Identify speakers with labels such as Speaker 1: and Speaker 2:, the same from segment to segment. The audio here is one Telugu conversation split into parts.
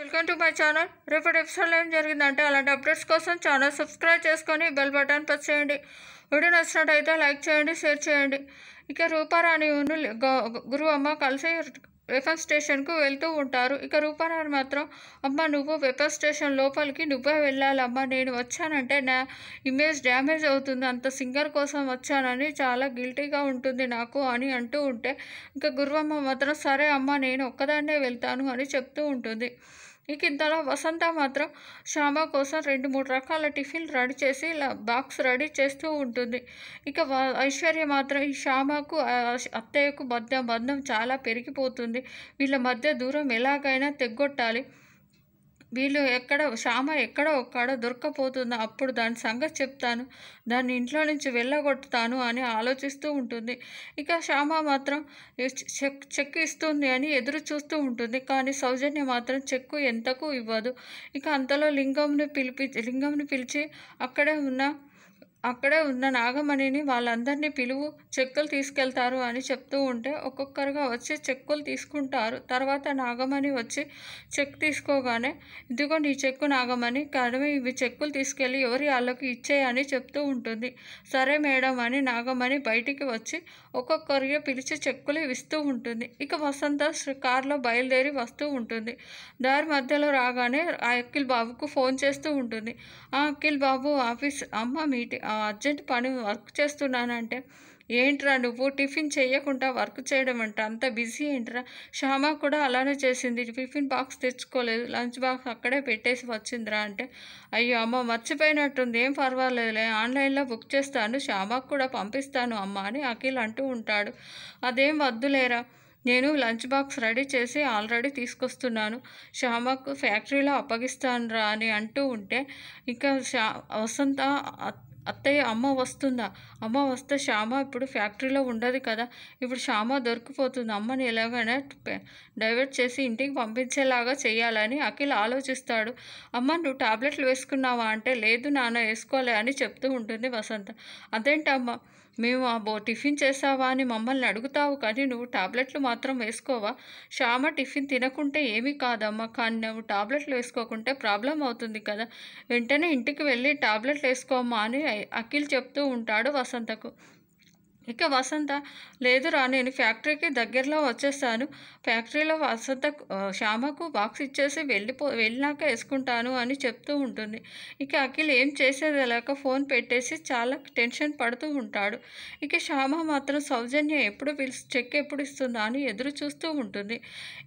Speaker 1: వెల్కమ్ టు మై ఛానల్ రేపటి ఎపిసోడ్లో ఏం జరిగిందంటే అలాంటి అప్డేట్స్ కోసం ఛానల్ సబ్స్క్రైబ్ చేసుకొని బెల్ బటన్ ప్రెస్ చేయండి వీడియో నచ్చినట్టయితే లైక్ చేయండి షేర్ చేయండి ఇక రూపారాణి గురువమ్మ కలిసి వెపర్ స్టేషన్కు వెళ్తూ ఉంటారు ఇక రూపారాణి మాత్రం అమ్మ నువ్వు వెపర్ స్టేషన్ లోపలికి నువ్వే వెళ్ళాలమ్మా నేను వచ్చానంటే నా ఇమేజ్ డ్యామేజ్ అవుతుంది అంత సింగర్ కోసం వచ్చానని చాలా గిల్టీగా ఉంటుంది నాకు అని అంటూ ఉంటే ఇంకా గురువమ్మ మాత్రం సరే అమ్మ నేను ఒక్కదాన్నే వెళ్తాను అని చెప్తూ ఉంటుంది ఇక ఇంతలో వసంత మాత్రం శ్యామ కోసం రెండు మూడు రకాల టిఫిన్ రెడీ చేసి ఇలా బాక్స్ రెడీ చేస్తూ ఉంటుంది ఇక ఐశ్వర్య మాత్రం ఈ శ్యామకు అత్తయ్యకు మధ్య బంధం చాలా పెరిగిపోతుంది వీళ్ళ మధ్య దూరం ఎలాగైనా తెగ్గొట్టాలి వీళ్ళు ఎక్కడ శ్యామ ఎక్కడ ఒక్కడ దొరక్కపోతుందో అప్పుడు దాని సంగతి చెప్తాను దాన్ని ఇంట్లో నుంచి వెళ్ళగొడతాను అని ఆలోచిస్తూ ఉంటుంది ఇక శ్యామ మాత్రం చెక్ చెక్ ఇస్తుంది అని ఎదురు చూస్తూ ఉంటుంది కానీ సౌజన్య మాత్రం చెక్కు ఎంతకు ఇవ్వదు ఇక అంతలో లింగంను పిలిపి లింగంను పిలిచి అక్కడే ఉన్న అక్కడే ఉన్న నాగమణిని వాళ్ళందరినీ పిలువు చెక్కులు తీసుకెళ్తారు అని చెప్తూ ఉంటే ఒక్కొక్కరుగా వచ్చి చెక్కులు తీసుకుంటారు తర్వాత నాగమణి వచ్చి చెక్ తీసుకోగానే ఇదిగో నీ చెక్కు నాగమణి కానీ ఇవి చెక్కులు తీసుకెళ్ళి ఎవరి వాళ్ళకి ఇచ్చేయని చెప్తూ ఉంటుంది సరే మేడం అని నాగమణి బయటికి వచ్చి ఒక్కొక్కరిగా పిలిచి చెక్కులు ఇస్తూ ఉంటుంది ఇక వసంత కారులో బయలుదేరి వస్తూ ఉంటుంది దారి మధ్యలో రాగానే ఆ అఖిల్ బాబుకు ఫోన్ చేస్తూ ఉంటుంది ఆ అఖిల్ బాబు ఆఫీస్ అమ్మ మీటింగ్ అర్జెంట్ పని వర్క్ చేస్తున్నానంటే ఏంట్రా నువ్వు టిఫిన్ చేయకుండా వర్క్ చేయడం అంట అంత బిజీ ఏంట్రా శ్యామ కూడా అలానే చేసింది టిఫిన్ బాక్స్ తెచ్చుకోలేదు లంచ్ బాక్స్ అక్కడే పెట్టేసి వచ్చిందిరా అంటే అయ్యో అమ్మ మర్చిపోయినట్టుంది ఏం పర్వాలేదులే ఆన్లైన్లో బుక్ చేస్తాను శ్యామకు కూడా పంపిస్తాను అమ్మ అని అఖిల్ అంటూ ఉంటాడు అదేం వద్దులేరా నేను లంచ్ బాక్స్ రెడీ చేసి ఆల్రెడీ తీసుకొస్తున్నాను శ్యామకు ఫ్యాక్టరీలో అప్పగిస్తాను రా అని అంటూ ఉంటే ఇంకా వసంత అత్తయ్య అమ్మ వస్తుందా అమ్మ వస్తే శ్యామ ఇప్పుడు ఫ్యాక్టరీలో ఉండదు కదా ఇప్పుడు శ్యామ దొరికిపోతుంది అమ్మని ఎలాగైనా డైవర్ట్ చేసి ఇంటికి పంపించేలాగా చేయాలని అఖిల్ ఆలోచిస్తాడు అమ్మ నువ్వు టాబ్లెట్లు వేసుకున్నావా అంటే లేదు నాన్న వేసుకోలే అని చెప్తూ ఉంటుంది వసంత అదేంటమ్మ మేము అబ్బో టిఫిన్ చేసావా అని మమ్మల్ని అడుగుతావు కానీ నువ్వు టాబ్లెట్లు మాత్రం వేసుకోవా శ్యామ టిఫిన్ తినకుంటే ఏమీ కాదమ్మా కానీ నువ్వు టాబ్లెట్లు వేసుకోకుంటే ప్రాబ్లం అవుతుంది కదా వెంటనే ఇంటికి వెళ్ళి టాబ్లెట్లు వేసుకోమ్మా అని అఖిల్ చెప్తూ ఉంటాడు వసంతకు ఇక వసంత లేదురా నేను ఫ్యాక్టరీకి దగ్గరలో వచ్చేస్తాను ఫ్యాక్టరీలో వసంత శ్యామకు బాక్స్ ఇచ్చేసి వెళ్ళిపో వెళ్ళినాక వేసుకుంటాను అని చెప్తూ ఉంటుంది ఇక అఖిల్ ఏం చేసేది లేక ఫోన్ పెట్టేసి చాలా టెన్షన్ పడుతూ ఉంటాడు ఇక శ్యామ మాత్రం సౌజన్య ఎప్పుడు చెక్ ఎప్పుడు ఇస్తుందా అని ఎదురు చూస్తూ ఉంటుంది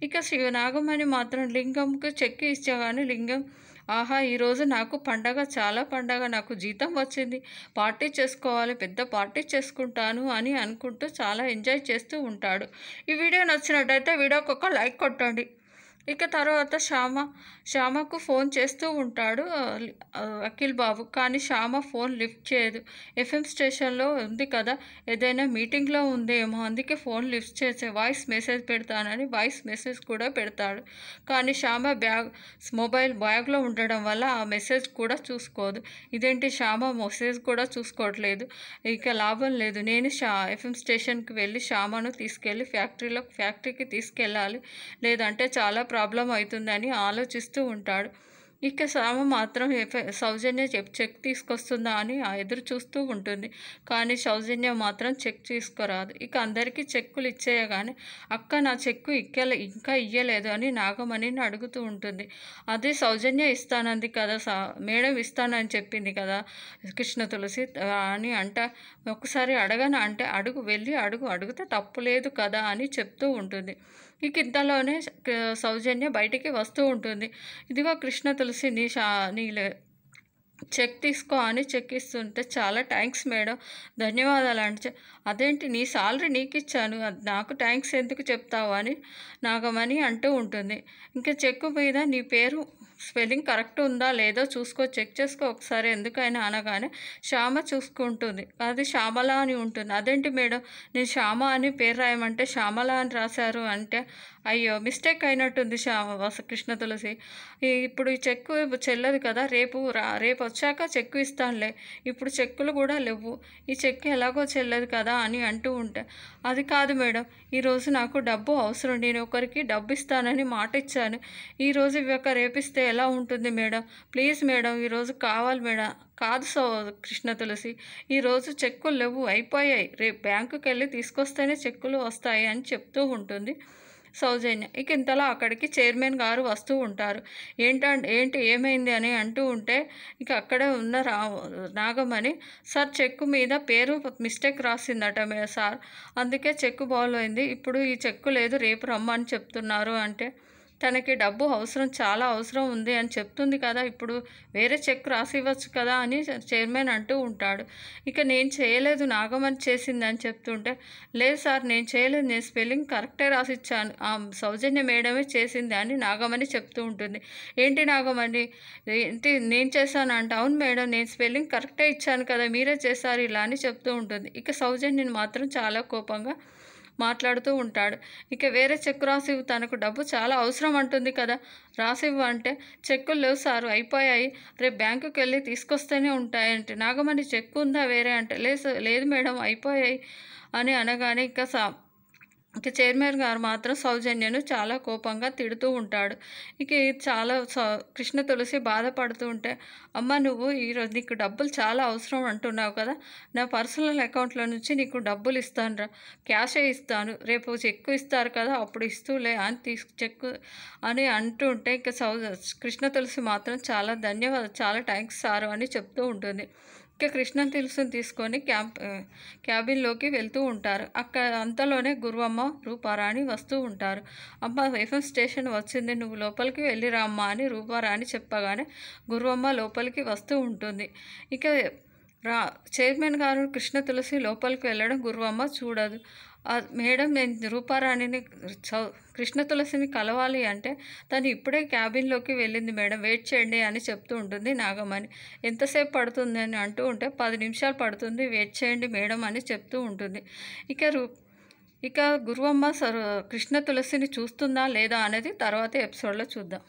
Speaker 1: ఇక శివనాగమణి మాత్రం లింగంకు చెక్ ఇచ్చేవాని లింగం ఆహా ఈరోజు నాకు పండగ చాలా పండగ నాకు జీతం వచ్చింది పార్టీ చేసుకోవాలి పెద్ద పార్టీ చేసుకుంటాను అని అనుకుంటూ చాలా ఎంజాయ్ చేస్తూ ఉంటాడు ఈ వీడియో నచ్చినట్టయితే వీడియోకి ఒక లైక్ కొట్టండి ఇక తర్వాత శ్యామ శ్యామకు ఫోన్ చేస్తూ ఉంటాడు అఖిల్ బాబు కానీ శ్యామ ఫోన్ లిఫ్ట్ చేయదు ఎఫ్ఎం స్టేషన్లో ఉంది కదా ఏదైనా మీటింగ్లో ఉందేమో అందుకే ఫోన్ లిఫ్ట్ చేసే వాయిస్ మెసేజ్ పెడతానని వాయిస్ మెసేజ్ కూడా పెడతాడు కానీ శ్యామ బ్యాగ్ మొబైల్ బ్యాగ్లో ఉండడం వల్ల ఆ మెసేజ్ కూడా చూసుకోదు ఇదేంటి శ్యామ మెసేజ్ కూడా చూసుకోవట్లేదు ఇక లాభం లేదు నేను షా ఎఫ్ఎం స్టేషన్కి వెళ్ళి శ్యామను తీసుకెళ్ళి ఫ్యాక్టరీలో ఫ్యాక్టరీకి తీసుకెళ్ళాలి లేదంటే చాలా ప్రాబ్లం అవుతుందని ఆలోచిస్తూ ఉంటాడు ఇక శ్రమ మాత్రం సౌజన్య చెక్ తీసుకొస్తుందా అని ఎదురు చూస్తూ ఉంటుంది కానీ సౌజన్య మాత్రం చెక్ తీసుకురాదు ఇక అందరికీ చెక్కులు ఇచ్చేయగానే అక్క నా చెక్కు ఇక్కల ఇంకా ఇయ్యలేదు అని నాగమణిని అడుగుతూ ఉంటుంది అదే సౌజన్య ఇస్తానంది కదా సా మేడం ఇస్తానని చెప్పింది కదా కృష్ణ తులసి అని అంట ఒకసారి అడగను అంటే అడుగు వెళ్ళి అడుగు అడిగితే తప్పు లేదు కదా అని చెప్తూ ఉంటుంది ఇక ఇంతలోనే సౌజన్య బయటికి వస్తూ ఉంటుంది ఇదిగో కృష్ణ తులసి నీ షా నీలే చెక్ తీసుకో అని చెక్ ఇస్తుంటే చాలా థ్యాంక్స్ మేడం ధన్యవాదాలు అంటే అదేంటి నీ సాలరీ నీకు ఇచ్చాను నాకు థ్యాంక్స్ ఎందుకు చెప్తావు అని నాగమణి అంటూ ఉంటుంది ఇంకా చెక్కు మీద నీ పేరు స్పెల్లింగ్ కరెక్ట్ ఉందా లేదో చూసుకో చెక్ చేసుకో ఒకసారి ఎందుకైనా అనగానే శ్యామ చూసుకుంటుంది అది శ్యామల అని ఉంటుంది అదేంటి మేడం నేను శ్యామ అని పేరు రాయమంటే శ్యామల అని రాశారు అంటే అయ్యో మిస్టేక్ అయినట్టుంది శ్యామ కృష్ణ తులసి ఇప్పుడు ఈ చెక్కు చెల్లదు కదా రేపు రా రేపు వచ్చాక చెక్కు ఇస్తానులే ఇప్పుడు చెక్కులు కూడా లేవు ఈ చెక్కు ఎలాగో చెల్లదు కదా అని అంటూ ఉంటే అది కాదు మేడం ఈరోజు నాకు డబ్బు అవసరం నేను ఒకరికి డబ్బు ఇస్తానని మాట ఇచ్చాను ఈరోజు ఒక రేపిస్తే ఎలా ఉంటుంది మేడం ప్లీజ్ మేడం ఈరోజు కావాలి మేడం కాదు సో కృష్ణ తులసి ఈరోజు చెక్కులు లేవు అయిపోయాయి రేపు బ్యాంకుకి వెళ్ళి తీసుకొస్తేనే చెక్కులు వస్తాయి అని చెప్తూ ఉంటుంది సౌజన్య ఇక ఇంతలో అక్కడికి చైర్మన్ గారు వస్తూ ఉంటారు ఏంటంటే ఏంటి ఏమైంది అని అంటూ ఉంటే ఇక అక్కడే ఉన్న రా నాగమణి సార్ చెక్కు మీద పేరు మిస్టేక్ రాసిందట సార్ అందుకే చెక్కు బాల్ అయింది ఇప్పుడు ఈ చెక్కు లేదు రేపు రమ్మని చెప్తున్నారు అంటే తనకి డబ్బు అవసరం చాలా అవసరం ఉంది అని చెప్తుంది కదా ఇప్పుడు వేరే చెక్ రాసి ఇవ్వచ్చు కదా అని చైర్మన్ అంటూ ఉంటాడు ఇక నేను చేయలేదు నాగమణి చేసింది అని చెప్తుంటే లేదు సార్ నేను చేయలేదు నేను స్పెల్లింగ్ కరెక్టే రాసిచ్చాను ఆ సౌజన్య మేడమే చేసింది అని నాగమణి చెప్తూ ఉంటుంది ఏంటి నాగమణి ఏంటి నేను చేశాను అంట అవును మేడం నేను స్పెల్లింగ్ కరెక్టే ఇచ్చాను కదా మీరే చేశారు ఇలా అని చెప్తూ ఉంటుంది ఇక సౌజన్యని మాత్రం చాలా కోపంగా మాట్లాడుతూ ఉంటాడు ఇక వేరే చెక్కు రాసివ్వు తనకు డబ్బు చాలా అవసరం అంటుంది కదా రాసివ్వు అంటే చెక్కులు లేవు సారు అయిపోయాయి రేపు బ్యాంకుకి వెళ్ళి తీసుకొస్తేనే ఉంటాయంటే నాగమణి చెక్కు ఉందా వేరే అంటే లేదు లేదు మేడం అయిపోయాయి అని అనగానే ఇంకా సా ఇక చైర్మన్ గారు మాత్రం సౌజన్యను చాలా కోపంగా తిడుతూ ఉంటాడు ఇక చాలా కృష్ణ తులసి బాధపడుతూ ఉంటే అమ్మ నువ్వు ఈరోజు నీకు డబ్బులు చాలా అవసరం అంటున్నావు కదా నా పర్సనల్ అకౌంట్లో నుంచి నీకు డబ్బులు ఇస్తానురా క్యాషే ఇస్తాను రేపు చెక్కు ఇస్తారు కదా అప్పుడు ఇస్తూలే అని తీసు చెక్కు అని అంటూ ఉంటే ఇక సౌ కృష్ణ తులసి మాత్రం చాలా ధన్యవాదాలు చాలా థ్యాంక్స్ సారు అని చెప్తూ ఉంటుంది ఇక కృష్ణ తులసిని తీసుకొని క్యాంప్ క్యాబిన్లోకి వెళ్తూ ఉంటారు అక్కడ అంతలోనే గురువమ్మ అమ్మ రూపారాణి వస్తూ ఉంటారు అమ్మ ఎఫ్ఎం స్టేషన్ వచ్చింది నువ్వు లోపలికి వెళ్ళిరా అమ్మ అని రూపారాణి చెప్పగానే గురువమ్మ లోపలికి వస్తూ ఉంటుంది ఇక రా చైర్మన్ గారు కృష్ణ తులసి లోపలికి వెళ్ళడం గురువమ్మ చూడదు మేడం నేను రూపారాణిని కృష్ణ తులసిని కలవాలి అంటే తను ఇప్పుడే క్యాబిన్లోకి వెళ్ళింది మేడం వెయిట్ చేయండి అని చెప్తూ ఉంటుంది నాగమణి ఎంతసేపు పడుతుంది అని అంటూ ఉంటే పది నిమిషాలు పడుతుంది వెయిట్ చేయండి మేడం అని చెప్తూ ఉంటుంది ఇక రూ ఇక గురువమ్మ కృష్ణ తులసిని చూస్తుందా లేదా అనేది తర్వాత ఎపిసోడ్లో చూద్దాం